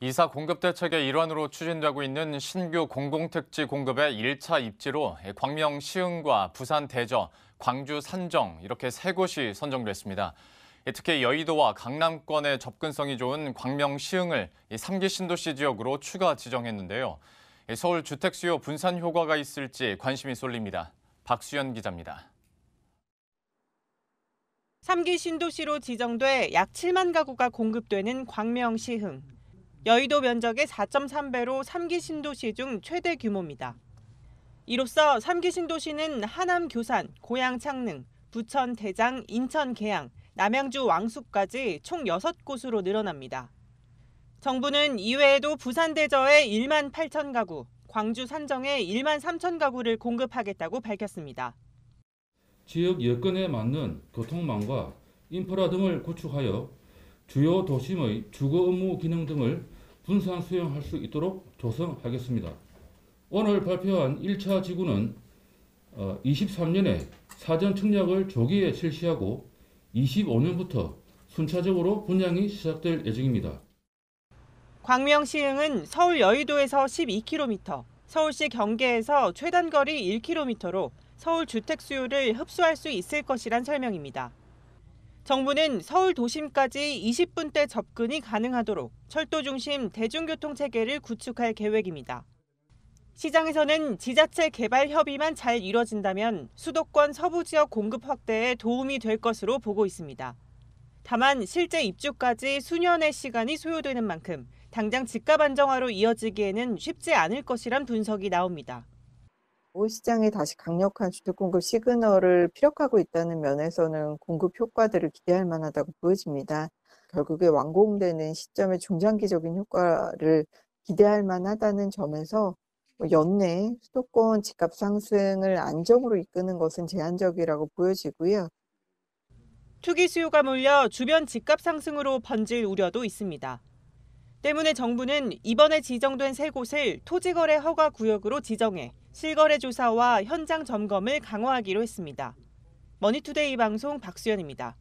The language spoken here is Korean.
이사 공급 대책의 일환으로 추진되고 있는 신규 공공택지 공급의 1차 입지로 광명 시흥과 부산 대저, 광주 산정 이렇게 세 곳이 선정됐습니다. 예, 특히 여의도와 강남권의 접근성이 좋은 광명 시흥을 3기 신도시 지역으로 추가 지정했는데요. 예, 서울 주택 수요 분산 효과가 있을지 관심이 쏠립니다. 박수현 기자입니다. 3기 신도시로 지정돼 약 7만 가구가 공급되는 광명 시흥. 여의도 면적의 4.3배로 3기 신도시 중 최대 규모입니다. 이로써 3기 신도시는 하남 교산, 고양 창릉, 부천 대장, 인천 계양, 남양주 왕숙까지 총 6곳으로 늘어납니다. 정부는 이외에도 부산 대저에 1만 8천 가구, 광주 산정에 1만 3천 가구를 공급하겠다고 밝혔습니다. 지역 여건에 맞는 교통망과 인프라 등을 구축하여 주요 도심의 주거 업무 기능 등을 분산 수용할 수 있도록 조성하겠습니다. 오늘 발표한 1차 지구는 23년에 어, 사전 청약을 조기에 실시하고 25년부터 순차적으로 분양이 시작될 예정입니다. 광명시흥은 서울 여의도에서 12km, 서울시 경계에서 최단거리 1km로 서울 주택 수요를 흡수할 수 있을 것이란 설명입니다. 정부는 서울 도심까지 20분대 접근이 가능하도록 철도 중심 대중교통 체계를 구축할 계획입니다. 시장에서는 지자체 개발 협의만 잘 이뤄진다면 수도권 서부 지역 공급 확대에 도움이 될 것으로 보고 있습니다. 다만 실제 입주까지 수년의 시간이 소요되는 만큼 당장 집값 안정화로 이어지기에는 쉽지 않을 것이란 분석이 나옵니다. 있고 시장에 다시 강력한 주택 공급 시그널을 피력하고 있다는 면에서는 공급 효과들을 기대할 만하다고 보여집니다. 결국에 완공되는 시점의 중장기적인 효과를 기대할 만하다는 점에서 연내 수도권 집값 상승을 안정으로 이끄는 것은 제한적이라고 보여지고요. 투기 수요가 몰려 주변 집값 상승으로 번질 우려도 있습니다. 때문에 정부는 이번에 지정된 세 곳을 토지거래 허가 구역으로 지정해 실거래 조사와 현장 점검을 강화하기로 했습니다. 머니투데이 방송 박수현입니다.